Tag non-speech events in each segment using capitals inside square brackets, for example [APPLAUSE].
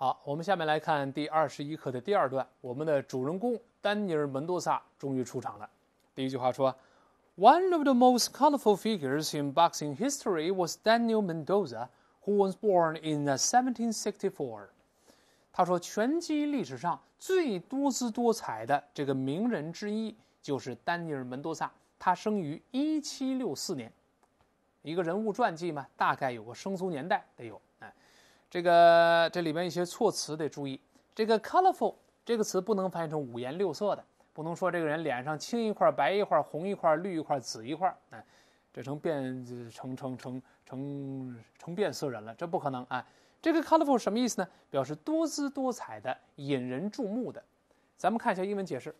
好，我们下面来看第二十一课的第二段。我们的主人公丹尼尔·门多萨终于出场了。第一句话说：“One of the most colorful figures in boxing history was Daniel Mendoza, who was born in 1764。”他说，拳击历史上最多姿多彩的这个名人之一就是丹尼尔·门多萨，他生于一七六四年。一个人物传记嘛，大概有个生卒年代得有。这个这里边一些措辞得注意。这个 “colorful” 这个词不能翻译成五颜六色的，不能说这个人脸上青一块白一块红一块绿一块紫一块，哎，这成变成成成成成变色人了，这不可能啊！这个 “colorful” 什么意思呢？表示多姿多彩的、引人注目的。咱们看一下英文解释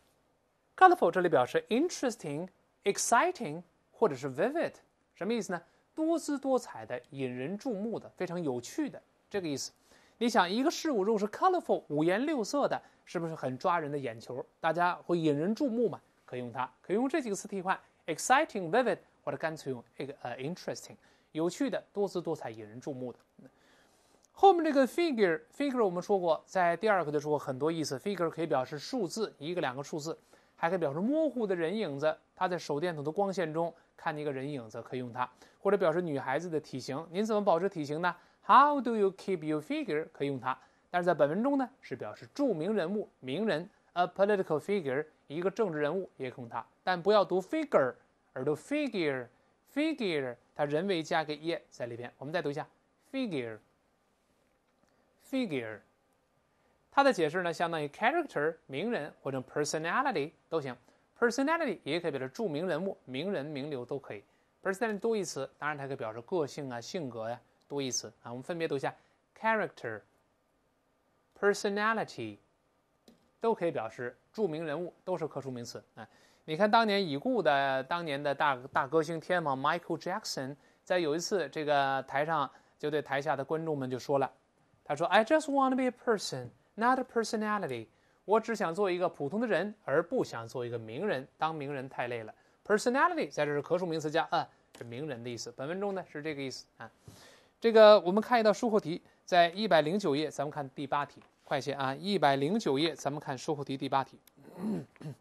，“colorful” 这里表示 “interesting”、“exciting” 或者是 “vivid”，什么意思呢？多姿多彩的、引人注目的、非常有趣的。这个意思，你想一个事物如果是 colorful，五颜六色的，是不是很抓人的眼球？大家会引人注目嘛？可以用它，可以用这几个词替换 exciting，vivid，或者干脆用一个呃 interesting，有趣的，多姿多彩，引人注目的。后面这个 figure，figure 我们说过，在第二课的时候很多意思，figure 可以表示数字，一个两个数字，还可以表示模糊的人影子。它在手电筒的光线中看见一个人影子，可以用它，或者表示女孩子的体型。您怎么保持体型呢？How do you keep your figure？可以用它，但是在本文中呢，是表示著名人物、名人。A political figure，一个政治人物也可用它，但不要读 figure，而读 figure，figure 它人为加个 e 在里边。我们再读一下 figure，figure，它的解释呢，相当于 character，名人或者 personality 都行。Personality 也可以表示著名人物、名人、名流都可以。Personality 多义词，当然它可以表示个性啊、性格呀。多义词啊，我们分别读一下：character、personality，都可以表示著名人物，都是可数名词啊。你看，当年已故的当年的大大歌星天王 Michael Jackson，在有一次这个台上就对台下的观众们就说了：“他说，I just want to be a person, not a personality。我只想做一个普通的人，而不想做一个名人。当名人太累了。”personality 在这是可数名词加 a，是名人的意思。本文中呢是这个意思啊。这个我们看一道书后题，在一百零九页，咱们看第八题，快些啊！一百零九页，咱们看书后题第八题。[CLEARS THROAT]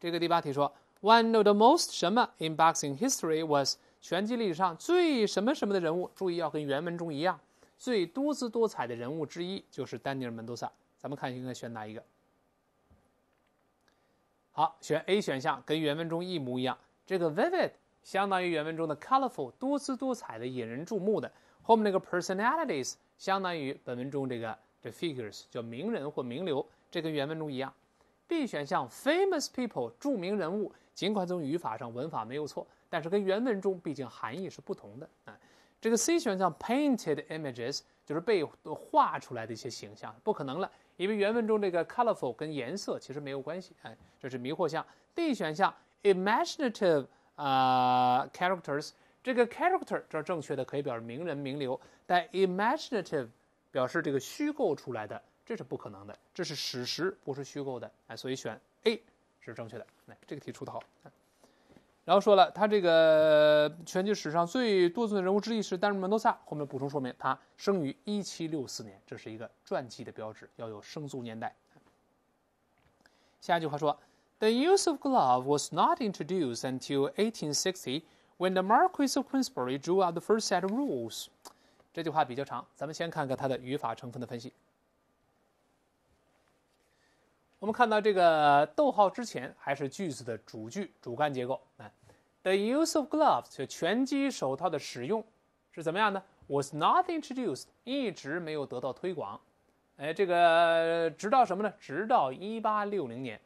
这个第八题说，one of the most 什么 in boxing history was 拳击历史上最什么什么的人物，注意要跟原文中一样，最多姿多彩的人物之一就是丹尼尔门多萨。咱们看应该选哪一个？好，选 A 选项，跟原文中一模一样。这个 vivid。相当于原文中的 colorful，多姿多彩的、引人注目的。后面那个 personalities 相当于本文中这个 the figures，叫名人或名流，这跟原文中一样。B 选项 famous people，著名人物，尽管从语法上文法没有错，但是跟原文中毕竟含义是不同的啊。这个 C 选项 painted images 就是被画出来的一些形象，不可能了，因为原文中这个 colorful 跟颜色其实没有关系，哎，这是迷惑项。D 选项 imaginative。啊，characters 这个 character 这儿正确的可以表示名人名流，但 imaginative 表示这个虚构出来的，这是不可能的，这是史实，不是虚构的，哎，所以选 A 是正确的，来，这个题出的好。然后说了，他这个全球史上最多的人物之一是丹尼门多诺萨，后面补充说明他生于一七六四年，这是一个传记的标志，要有生卒年代。下一句话说。The use of gloves was not introduced until 1860, when the Marquis of Queensberry drew out the first set of rules。这句话比较长，咱们先看看它的语法成分的分析。我们看到这个逗号之前还是句子的主句主干结构。哎 The use of gloves，拳击手套的使用是怎么样呢？Was not introduced，一直没有得到推广。哎，这个直到什么呢？直到一八六零年。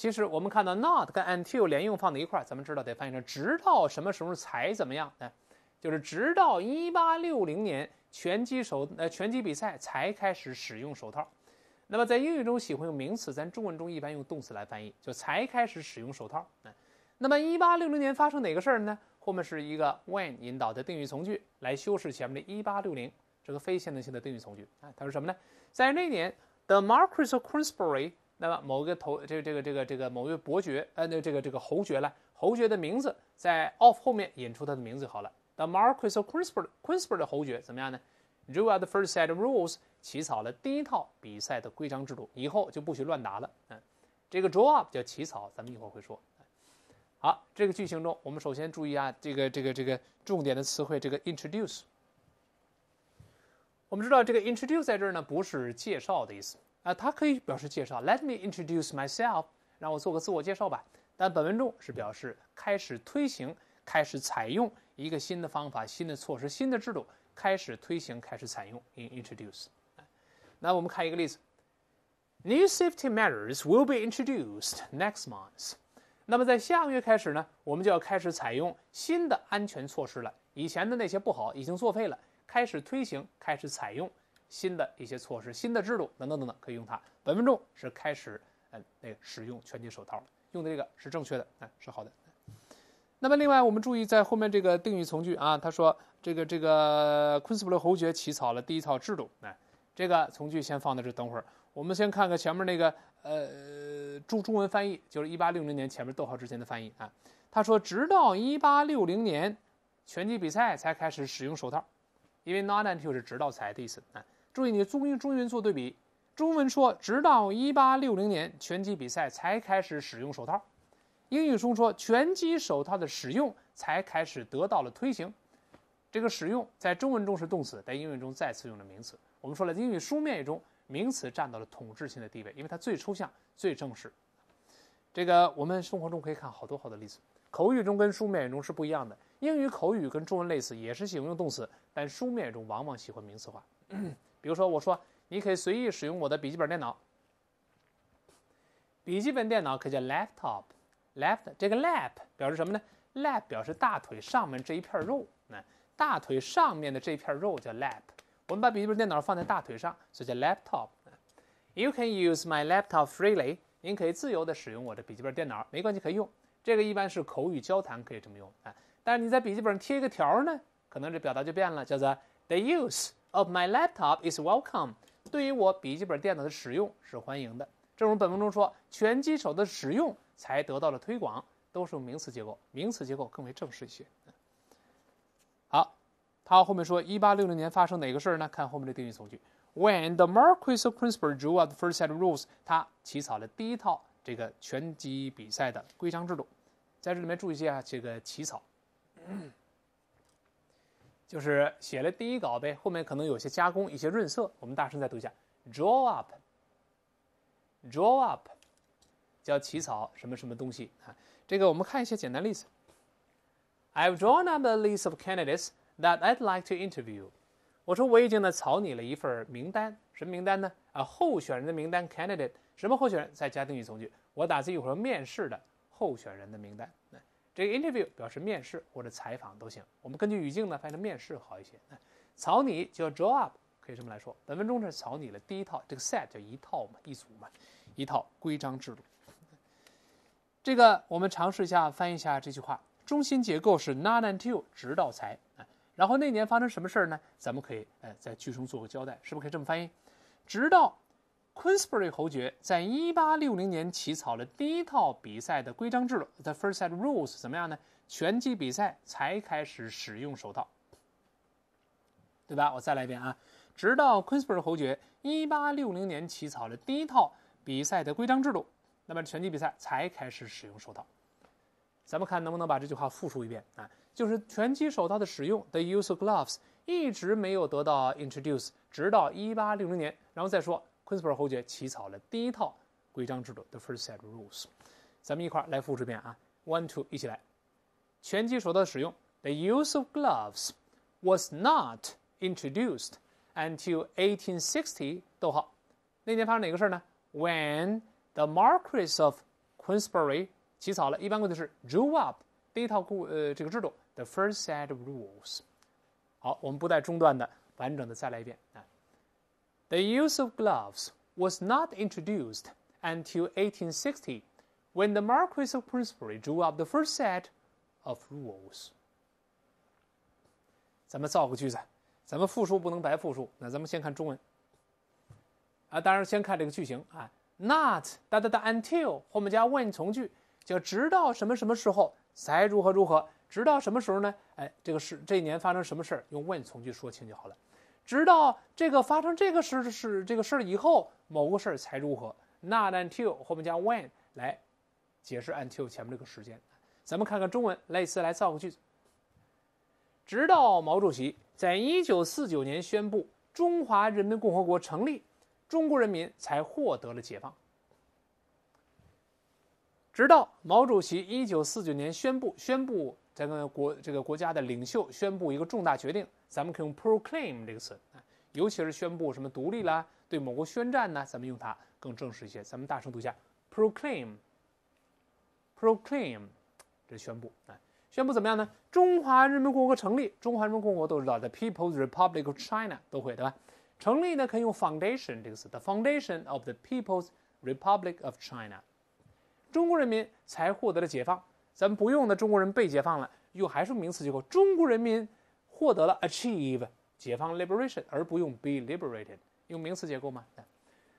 其实我们看到 not 跟 until 连用放在一块儿，咱们知道得翻译成直到什么时候才怎么样？哎，就是直到一八六零年拳击手呃拳击比赛才开始使用手套。那么在英语中喜欢用名词，咱中文中一般用动词来翻译，就才开始使用手套。哎，那么一八六零年发生哪个事儿呢？后面是一个 when 引导的定语从句来修饰前面的一八六零这个非限定性的定语从句。哎，它是什么呢？在那年，the Marquis of Queensbury。那么某个头，这个这个这个这个某位伯爵，呃，那这个这个侯爵了，侯爵的名字在 of 后面引出他的名字好了。The Marquis of Queensberry 的侯爵怎么样呢？Draw u t the first set of rules，起草了第一套比赛的规章制度，以后就不许乱打了。嗯，这个 draw up 叫起草，咱们一会儿会说。好，这个句型中，我们首先注意啊，这个这个这个重点的词汇，这个 introduce。我们知道这个 introduce 在这儿呢，不是介绍的意思。啊，它可以表示介绍，Let me introduce myself，让我做个自我介绍吧。但本文中是表示开始推行、开始采用一个新的方法、新的措施、新的制度。开始推行、开始采用，in introduce。那我们看一个例子，New safety measures will be introduced next month。那么在下个月开始呢，我们就要开始采用新的安全措施了。以前的那些不好已经作废了。开始推行、开始采用。新的一些措施、新的制度等等等等，可以用它。本分钟是开始，嗯，那个使用拳击手套，用的这个是正确的，哎，是好的。那么另外，我们注意在后面这个定语从句啊，他说这个这个昆斯普勒侯爵起草了第一套制度，哎，这个从句先放在这，等会儿我们先看看前面那个，呃，中中文翻译就是1860年前面逗号之前的翻译啊。他说，直到1860年，拳击比赛才开始使用手套，因为 not until 是直到才的意思，啊。注意你中英中英做对比，中文说直到1860年拳击比赛才开始使用手套，英语中说拳击手套的使用才开始得到了推行。这个使用在中文中是动词，在英语中再次用了名词。我们说了，英语书面语中名词占到了统治性的地位，因为它最抽象、最正式。这个我们生活中可以看好多好多例子。口语中跟书面语中是不一样的。英语口语跟中文类似，也是喜欢用动词，但书面语中往往喜欢名词化。比如说，我说你可以随意使用我的笔记本电脑。笔记本电脑可叫 l a p t o p l a p t 这个 lap 表示什么呢？lap 表示大腿上面这一片肉那大腿上面的这一片肉叫 lap。我们把笔记本电脑放在大腿上，所以叫 laptop。You can use my laptop freely。您可以自由的使用我的笔记本电脑，没关系，可以用。这个一般是口语交谈可以这么用啊。但是你在笔记本上贴一个条儿呢，可能这表达就变了，叫做 they use。Of my laptop is welcome，对于我笔记本电脑的使用是欢迎的。正如本文中说，拳击手的使用才得到了推广，都是用名词结构，名词结构更为正式一些。好，他后面说，一八六零年发生哪个事儿呢？看后面的定语从句，When the Marquis of Princebridge drew up the first set of rules，他起草了第一套这个拳击比赛的规章制度。在这里面注意一下这个起草。就是写了第一稿呗，后面可能有些加工，一些润色。我们大声再读一下：draw up，draw up，叫起草什么什么东西啊？这个我们看一些简单例子。I've drawn up a list of candidates that I'd like to interview。我说我已经呢草拟了一份名单，什么名单呢？啊，候选人的名单，candidate，什么候选人？再加定语从句，我打算一会儿面试的候选人的名单。这个 interview 表示面试或者采访都行，我们根据语境呢，翻译成面试好一些。草拟就 draw up，可以这么来说。本文中是草拟了第一套，这个 set 叫一套嘛，一组嘛，一套规章制度。这个我们尝试一下翻译一下这句话，中心结构是 not until 直到才。然后那年发生什么事儿呢？咱们可以呃在句中做个交代，是不是可以这么翻译？直到。Queensbury 侯爵在1860年起草了第一套比赛的规章制度，The First Set Rules 怎么样呢？拳击比赛才开始使用手套，对吧？我再来一遍啊！直到 Queensbury 侯爵1860年起草了第一套比赛的规章制度，那么拳击比赛才开始使用手套。咱们看能不能把这句话复述一遍啊？就是拳击手套的使用，The Use of Gloves 一直没有得到 introduce，直到1860年，然后再说。昆斯本侯爵起草了第一套规章制度，The First Set Rules。咱们一块儿来复制一遍啊，One Two，一起来。拳击手套的使用，The use of gloves was not introduced until 1860。逗号，那年发生哪个事儿呢？When the Marquis of Queensberry 起草了一般规则是 drew up 第一套规呃这个制度，The First Set Rules。好，我们不带中断的，完整的再来一遍啊。The use of gloves was not introduced until 1860, when the Marquis of p r i c e b u r y drew up the first set of rules. 咱们造个句子，咱们复述不能白复述。那咱们先看中文啊，当然先看这个句型啊，not 哒哒哒 until 后面加 when 从句，就直到什么什么时候才如何如何，直到什么时候呢？哎，这个是这一年发生什么事儿，用 when 从句说清就好了。直到这个发生这个事是这个事儿以后，某个事儿才如何？Not until 后面加 when 来解释 until 前面这个时间。咱们看看中文类似来造个句子：直到毛主席在1949年宣布中华人民共和国成立，中国人民才获得了解放。直到毛主席1949年宣布宣布。这个国这个国家的领袖宣布一个重大决定，咱们可以用 proclaim 这个词，尤其是宣布什么独立啦，对某国宣战呢，咱们用它更正式一些。咱们大声读一下：proclaim，proclaim，这是宣布啊！宣布怎么样呢？中华人民共和国成立，中华人民共和国都知道 e p e o p l e s Republic of China 都会对吧？成立呢，可以用 foundation 这个词，The foundation of the People's Republic of China，中国人民才获得了解放。咱们不用的中国人被解放了，用还是名词结构？中国人民获得了 achieve 解放 liberation，而不用 be liberated，用名词结构嘛。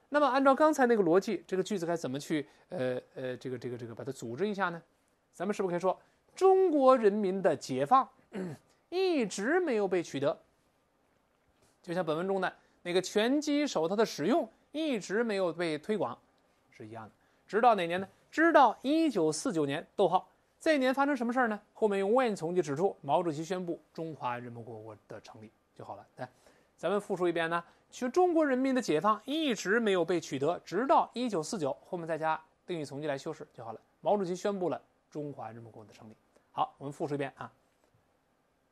那么按照刚才那个逻辑，这个句子该怎么去呃呃这个这个这个把它组织一下呢？咱们是不是可以说中国人民的解放 [COUGHS] 一直没有被取得？就像本文中的那个拳击手套的使用一直没有被推广是一样的，直到哪年呢？直到一九四九年。逗号。这一年发生什么事儿呢？后面用 when 从句指出，毛主席宣布中华人民共和国的成立就好了。来，咱们复述一遍呢。实中国人民的解放一直没有被取得，直到一九四九。后面再加定语从句来修饰就好了。毛主席宣布了中华人民共和国的成立。好，我们复述一遍啊。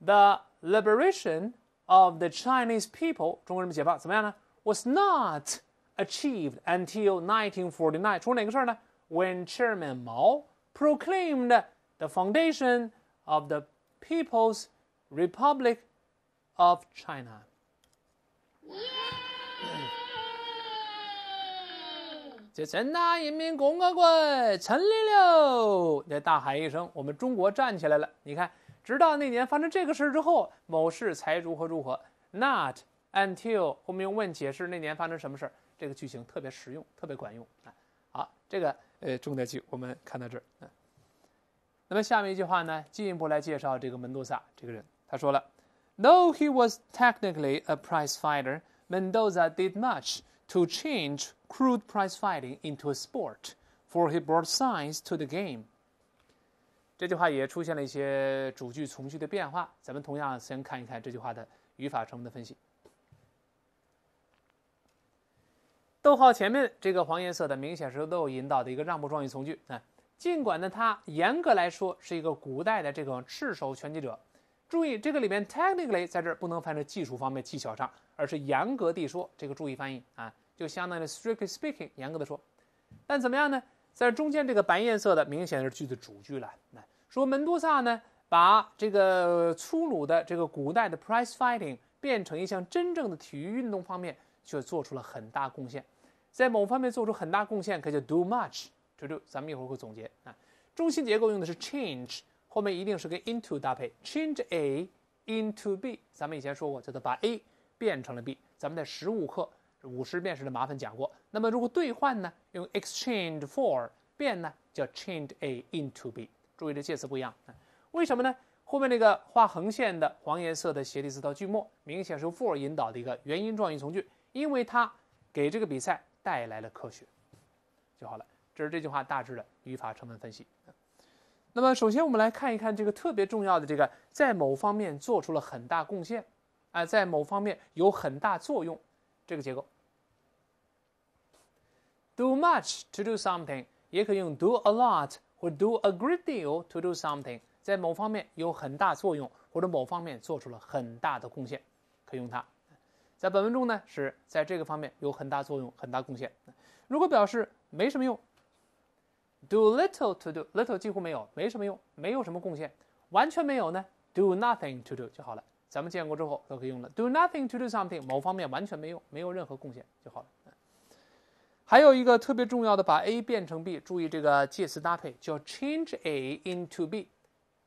The liberation of the Chinese people，中国人民解放怎么样呢？Was not achieved until 1949。出哪个事儿呢？When Chairman Mao proclaimed。The foundation of the People's Republic of China. Yeah! 这《中华人民共和国》成立了，这大喊一声：“我们中国站起来了！”你看，直到那年发生这个事之后，某事才如何如何。Not until 后面用问解释那年发生什么事这个句型特别实用，特别管用啊！好，这个呃重点句我们看到这儿那么下面一句话呢，进一步来介绍这个门多萨这个人。他说了，Though he was technically a p r i z e fighter, Mendoza did much to change crude p r i z e fighting into a sport, for he brought science to the game。这句话也出现了一些主句从句的变化。咱们同样先看一看这句话的语法成分的分析。逗号前面这个黄颜色的，明显是逗引导的一个让步状语从句啊。尽管呢，他严格来说是一个古代的这种赤手拳击者，注意这个里面 technically 在这儿不能翻成技术方面技巧上，而是严格地说这个注意翻译啊，就相当于 strictly speaking，严格的说。但怎么样呢？在中间这个白颜色的明显是句子主句了。那说门多萨呢，把这个粗鲁的这个古代的 prize fighting 变成一项真正的体育运动方面，却做出了很大贡献，在某方面做出很大贡献，可就 do much。to do，咱们一会儿会总结啊。中心结构用的是 change，后面一定是跟 into 搭配，change a into b。咱们以前说过叫做把 a 变成了 b。咱们在十五课五十变时的麻烦讲过。那么如果兑换呢，用 exchange for 变呢叫 change a into b。注意这介词不一样，为什么呢？后面那个画横线的黄颜色的斜体字到句末，明显是 for 引导的一个原因状语从句，因为它给这个比赛带来了科学，就好了。这是这句话大致的语法成分分析。那么，首先我们来看一看这个特别重要的这个，在某方面做出了很大贡献，啊，在某方面有很大作用，这个结构。Do much to do something，也可以用 do a lot 或 do a great deal to do something，在某方面有很大作用或者某方面做出了很大的贡献，可以用它。在本文中呢，是在这个方面有很大作用、很大贡献。如果表示没什么用。Do little to do little，几乎没有，没什么用，没有什么贡献，完全没有呢？Do nothing to do 就好了。咱们见过之后都可以用了。Do nothing to do something，某方面完全没用，没有任何贡献就好了。还有一个特别重要的，把 A 变成 B，注意这个介词搭配叫 change A into B。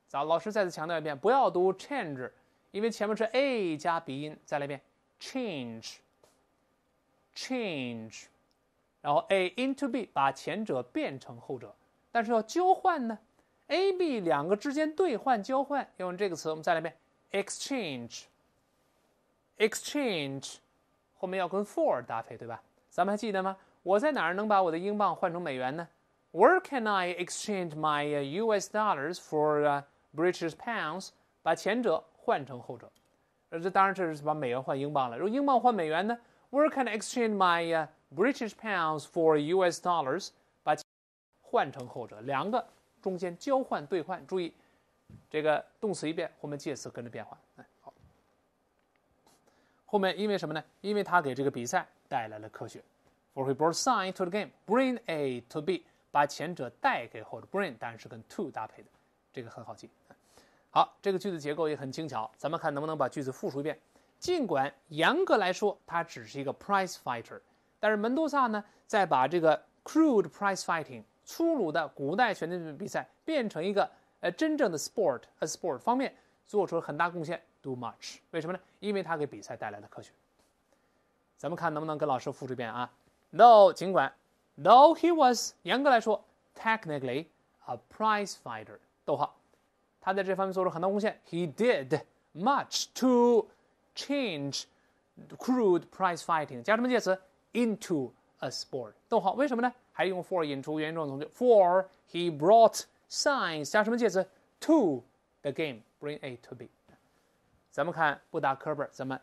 咱老师再次强调一遍，不要读 change，因为前面是 A 加鼻音。再来一遍，change，change。然后 A into B 把前者变成后者，但是要交换呢？A B 两个之间兑换交换，要用这个词。我们再来一遍，exchange。exchange 后面要跟 for 搭配，对吧？咱们还记得吗？我在哪儿能把我的英镑换成美元呢？Where can I exchange my U S dollars for British pounds？把前者换成后者。呃，这当然这是把美元换英镑了。如果英镑换美元呢？Where can I exchange my British pounds for U.S. dollars？把换成后者，两个中间交换兑换。注意，这个动词一变，后面介词跟着变化。哎，好。后面因为什么呢？因为他给这个比赛带来了科学。For he brought s i g n to the game. Bring A to B，把前者带给后者。Bring 当然是跟 to 搭配的，这个很好记。好，这个句子结构也很精巧。咱们看能不能把句子复述一遍。尽管严格来说，他只是一个 p r i z e fighter，但是门多萨呢，在把这个 crude p r i z e fighting 粗鲁的古代拳击比赛变成一个呃真正的 sport 和 sport 方面，做出了很大贡献。Do much？为什么呢？因为他给比赛带来了科学。咱们看能不能跟老师复一遍啊？No，尽管，though he was 严格来说 technically a p r i z e fighter，逗号，他在这方面做出很大贡献。He did much to change crude price fighting 加什么介词 into a sport 逗号为什么呢？还用 for for he brought science 加什么介词 to the game bring A to B。咱们看不打磕巴，咱们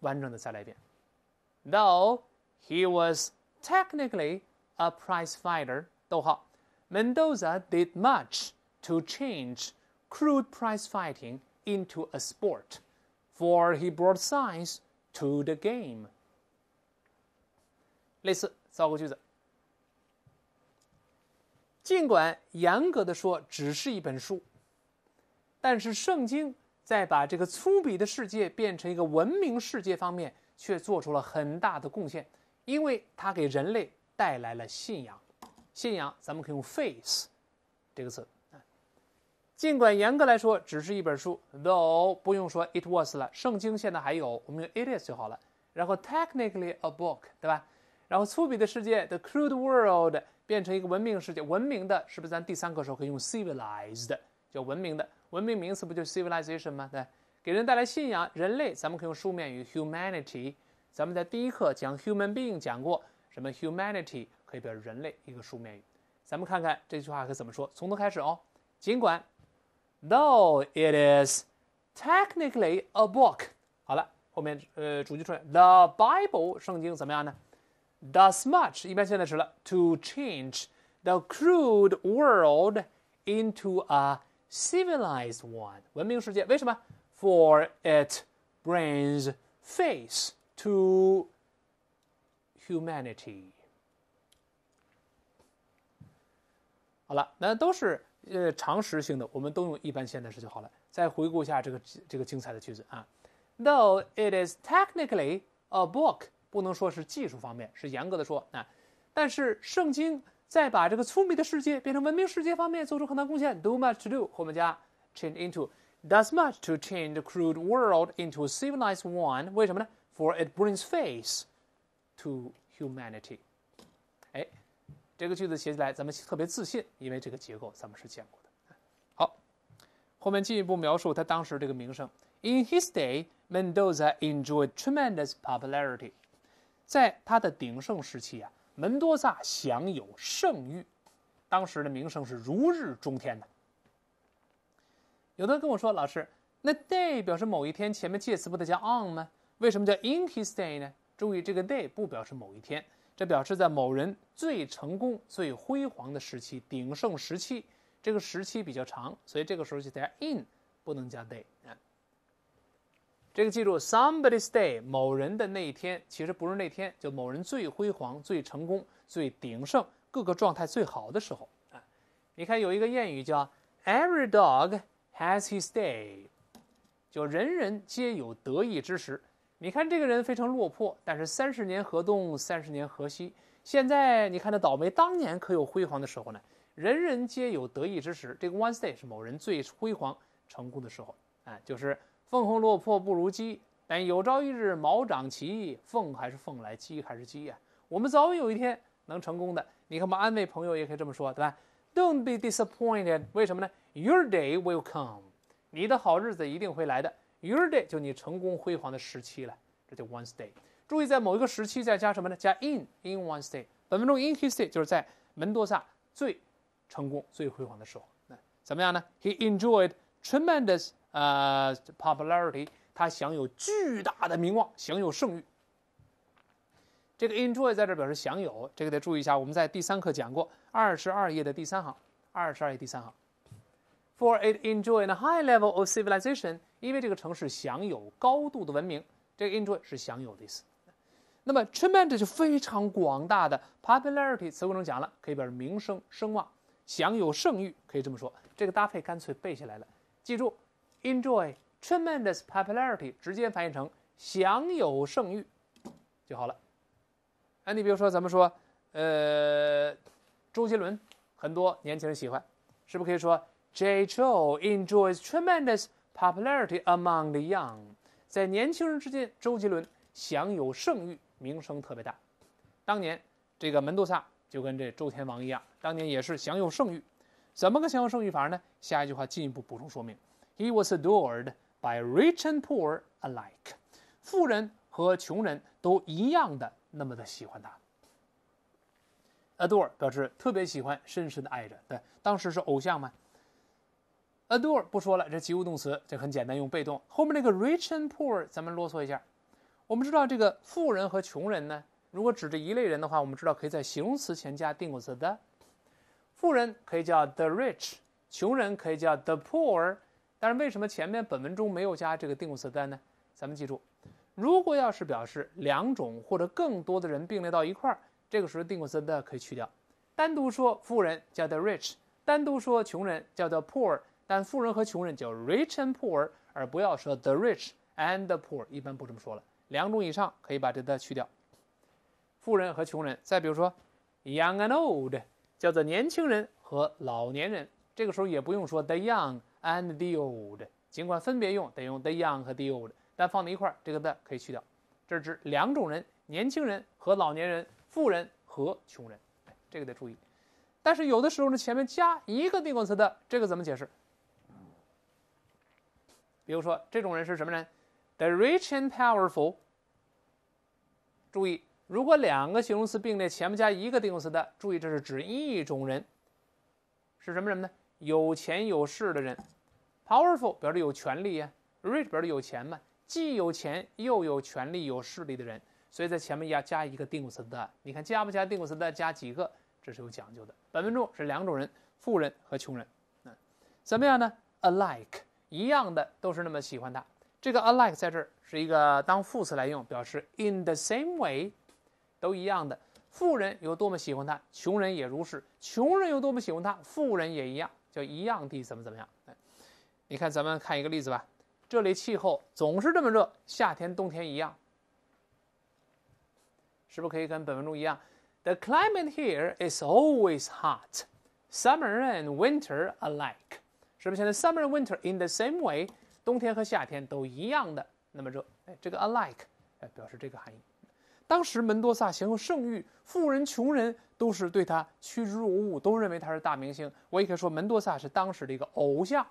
完整的再来一遍。Though he was technically a prize fighter，逗号，Mendoza did much to change crude prize fighting into a sport。For he brought science to the game。类似造个句子。尽管严格的说只是一本书，但是圣经在把这个粗鄙的世界变成一个文明世界方面却做出了很大的贡献，因为它给人类带来了信仰。信仰，咱们可以用 faith 这个词。尽管严格来说只是一本书，though 不用说 it was 了，圣经现在还有，我们用 it is 就好了。然后 technically a book，对吧？然后粗鄙的世界 the crude world 变成一个文明世界，文明的是不是咱第三课时候可以用 civilized，叫文明的，文明名词不就 civilization 吗？对，给人带来信仰，人类咱们可以用书面语 humanity，咱们在第一课讲 human being 讲过，什么 humanity 可以表示人类一个书面语。咱们看看这句话可怎么说，从头开始哦。尽管 though it is technically a book。好了，后面呃主句出现，the Bible 圣经怎么样呢？Does much 一般现在时了，to change the crude world into a civilized one 文明世界。为什么？For it brings face to humanity。好了，那都是。呃常识性的，我们都用一般现在时就好了。再回顾一下这个这个精彩的句子啊，Though it is technically a book，不能说是技术方面，是严格的说啊，但是圣经在把这个粗鄙的世界变成文明世界方面做出很大贡献。Do much to do，后面加 change into。does much to change the crude world into a civilized one。为什么呢？For it brings face to humanity. 这个句子写起来，咱们特别自信，因为这个结构咱们是见过的。好，后面进一步描述他当时这个名声。In his day, Mendoza enjoyed tremendous popularity。在他的鼎盛时期啊，门多萨享有盛誉，当时的名声是如日中天的。有的跟我说，老师，那 day 表示某一天，前面介词不得加 on 吗？为什么叫 in his day 呢？注意，这个 day 不表示某一天。这表示在某人最成功、最辉煌的时期、鼎盛时期，这个时期比较长，所以这个时候就加 in，不能加 day。这个记住，somebody's day 某人的那一天，其实不是那天，就某人最辉煌、最成功、最鼎盛、各个状态最好的时候。啊，你看有一个谚语叫 “Every dog has his day”，就人人皆有得意之时。你看这个人非常落魄，但是三十年河东，三十年河西。现在你看他倒霉，当年可有辉煌的时候呢？人人皆有得意之时。这个 one day 是某人最辉煌成功的时候，哎，就是凤凰落魄不如鸡，但有朝一日毛长齐凤还是凤来，鸡还是鸡呀。我们早晚有一天能成功的。你看，我们安慰朋友也可以这么说，对吧？Don't be disappointed。为什么呢？Your day will come。你的好日子一定会来的。Your day 就你成功辉煌的时期了，这就 one's day。注意，在某一个时期再加什么呢？加 in，in one's day。本分钟 in his day 就是在门多萨最成功、最辉煌的时候。那怎么样呢？He enjoyed tremendous 呃 popularity，他享有巨大的名望，享有盛誉。这个 enjoy 在这表示享有，这个得注意一下。我们在第三课讲过，二十二页的第三行，二十二页第三行。For it e n j o y i n a high level of civilization，因为这个城市享有高度的文明。这个 "enjoy" 是享有的意思。那么 "tremendous" 就非常广大的。"popularity" 词汇中讲了，可以表示名声、声望、享有盛誉，可以这么说。这个搭配干脆背下来了，记住 "enjoy tremendous popularity" 直接翻译成享有盛誉就好了。哎，你比如说咱们说，呃，周杰伦，很多年轻人喜欢，是不是可以说？Jay Chou enjoys tremendous popularity among the young，在年轻人之间，周杰伦享有盛誉，名声特别大。当年这个门多萨就跟这周天王一样，当年也是享有盛誉。怎么个享有盛誉法呢？下一句话进一步补充说明：He was adored by rich and poor alike，富人和穷人都一样的那么的喜欢他。Adore 表示特别喜欢，深深的爱着。对，当时是偶像吗？Adore 不说了，这是及物动词，这很简单，用被动。后面那个 rich and poor，咱们啰嗦一下。我们知道这个富人和穷人呢，如果指这一类人的话，我们知道可以在形容词前加定冠词的。富人可以叫 the rich，穷人可以叫 the poor。但是为什么前面本文中没有加这个定冠词的呢？咱们记住，如果要是表示两种或者更多的人并列到一块儿，这个时候定冠词的可以去掉。单独说富人叫 the rich，单独说穷人叫做 poor。但富人和穷人叫 rich and poor，而不要说 the rich and the poor，一般不这么说了。两种以上可以把这的去掉。富人和穷人，再比如说 young and old，叫做年轻人和老年人。这个时候也不用说 the young and the old，尽管分别用得用 the young 和 the old，但放在一块儿，这个的可以去掉。这是指两种人：年轻人和老年人，富人和穷人。哎，这个得注意。但是有的时候呢，前面加一个定冠词的，这个怎么解释？比如说，这种人是什么人？The rich and powerful。注意，如果两个形容词并列，前面加一个定语词的，注意这是指一种人，是什么人呢？有钱有势的人。Powerful 表示有权利呀，rich 表示有钱嘛，既有钱又有权利有势力的人，所以在前面要加一个定语词的。你看加不加定语词的？加几个？这是有讲究的。本文中是两种人：富人和穷人。嗯，怎么样呢？Alike。一样的，都是那么喜欢他。这个 alike 在这儿是一个当副词来用，表示 in the same way，都一样的。富人有多么喜欢他，穷人也如是；穷人有多么喜欢他，富人也一样，叫一样地怎么怎么样。你看，咱们看一个例子吧。这里气候总是这么热，夏天冬天一样，是不是可以跟本文中一样？The climate here is always hot. Summer and winter alike. 是不是现在 summer and winter in the same way，冬天和夏天都一样的那么热？哎，这个 alike 哎表示这个含义。当时门多萨享有盛誉，富人穷人都是对他趋之若鹜，都认为他是大明星。我也可以说门多萨是当时的一个偶像，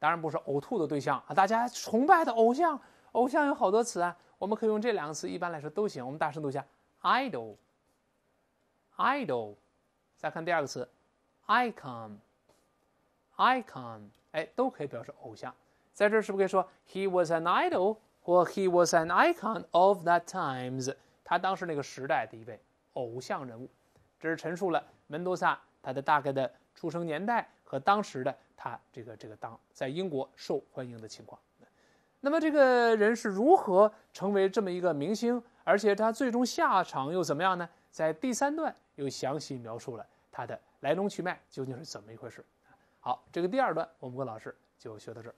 当然不是呕吐的对象啊，大家崇拜的偶像。偶像有好多词啊，我们可以用这两个词，一般来说都行。我们大声读一下，idol，idol。再看第二个词，icon。Icon，哎，都可以表示偶像。在这儿，是不是可以说 He was an idol，或 He was an icon of that times。他当时那个时代的一位偶像人物。这是陈述了门多萨他的大概的出生年代和当时的他这个这个当在英国受欢迎的情况。那么这个人是如何成为这么一个明星，而且他最终下场又怎么样呢？在第三段又详细描述了他的来龙去脉究竟是怎么一回事。好，这个第二段我们郭老师就学到这儿。